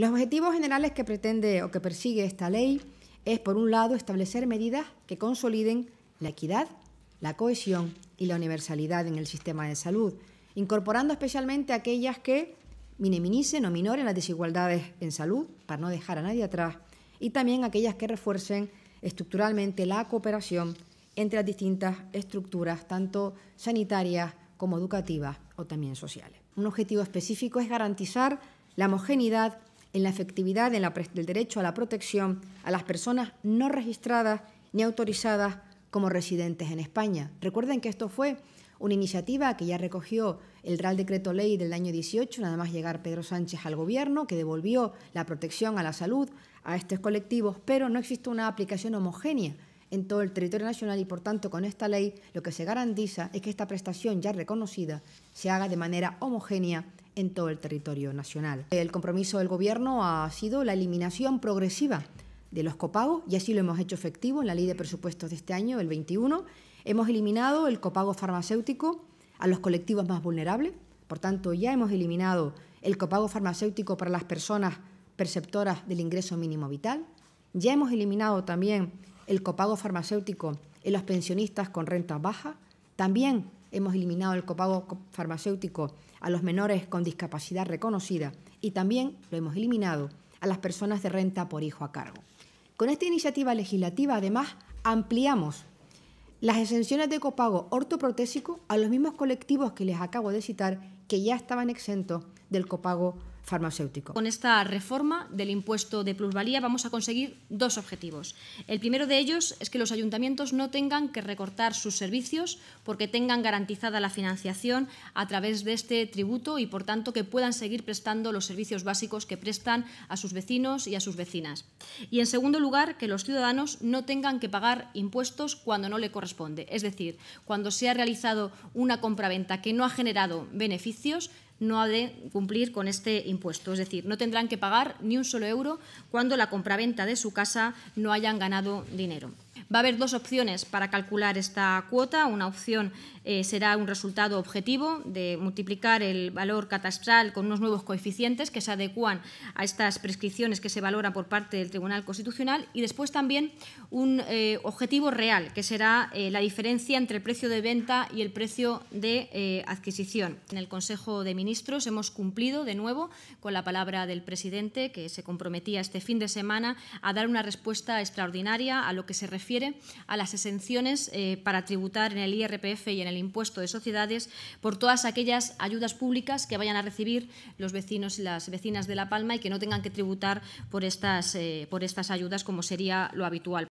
Los objetivos generales que pretende o que persigue esta ley es, por un lado, establecer medidas que consoliden la equidad, la cohesión y la universalidad en el sistema de salud, incorporando especialmente aquellas que minimicen o minoren las desigualdades en salud, para no dejar a nadie atrás, y también aquellas que refuercen estructuralmente la cooperación entre las distintas estructuras, tanto sanitarias como educativas o también sociales. Un objetivo específico es garantizar la homogeneidad en la efectividad del derecho a la protección a las personas no registradas ni autorizadas como residentes en España. Recuerden que esto fue una iniciativa que ya recogió el Real Decreto Ley del año 18, nada más llegar Pedro Sánchez al gobierno, que devolvió la protección a la salud a estos colectivos, pero no existe una aplicación homogénea en todo el territorio nacional y, por tanto, con esta ley lo que se garantiza es que esta prestación ya reconocida se haga de manera homogénea en todo el territorio nacional. El compromiso del Gobierno ha sido la eliminación progresiva de los copagos y así lo hemos hecho efectivo en la ley de presupuestos de este año, el 21. Hemos eliminado el copago farmacéutico a los colectivos más vulnerables, por tanto ya hemos eliminado el copago farmacéutico para las personas perceptoras del ingreso mínimo vital, ya hemos eliminado también el copago farmacéutico en los pensionistas con renta baja. también hemos eliminado el copago farmacéutico a los menores con discapacidad reconocida y también lo hemos eliminado a las personas de renta por hijo a cargo. Con esta iniciativa legislativa, además, ampliamos las exenciones de copago ortoprotésico a los mismos colectivos que les acabo de citar que ya estaban exentos del copago farmacéutico. Con esta reforma del impuesto de plusvalía vamos a conseguir dos objetivos. El primero de ellos es que los ayuntamientos no tengan que recortar sus servicios porque tengan garantizada la financiación a través de este tributo y, por tanto, que puedan seguir prestando los servicios básicos que prestan a sus vecinos y a sus vecinas. Y, en segundo lugar, que los ciudadanos no tengan que pagar impuestos cuando no le corresponde. Es decir, cuando se ha realizado una compraventa que no ha generado beneficios, no ha de cumplir con este impuesto. Es decir, no tendrán que pagar ni un solo euro cuando la compraventa de su casa no hayan ganado dinero. Va a haber dos opciones para calcular esta cuota. Una opción eh, será un resultado objetivo de multiplicar el valor catastral con unos nuevos coeficientes que se adecuan a estas prescripciones que se valora por parte del Tribunal Constitucional y después también un eh, objetivo real que será eh, la diferencia entre el precio de venta y el precio de adquisición. En el Consejo de Ministros hemos cumplido de nuevo con la palabra del presidente que se comprometía este fin de semana a dar una respuesta extraordinaria a lo que se refiere refiere a las exenciones eh, para tributar en el IRPF y en el impuesto de sociedades por todas aquellas ayudas públicas que vayan a recibir los vecinos y las vecinas de La Palma y que no tengan que tributar por estas, eh, por estas ayudas como sería lo habitual.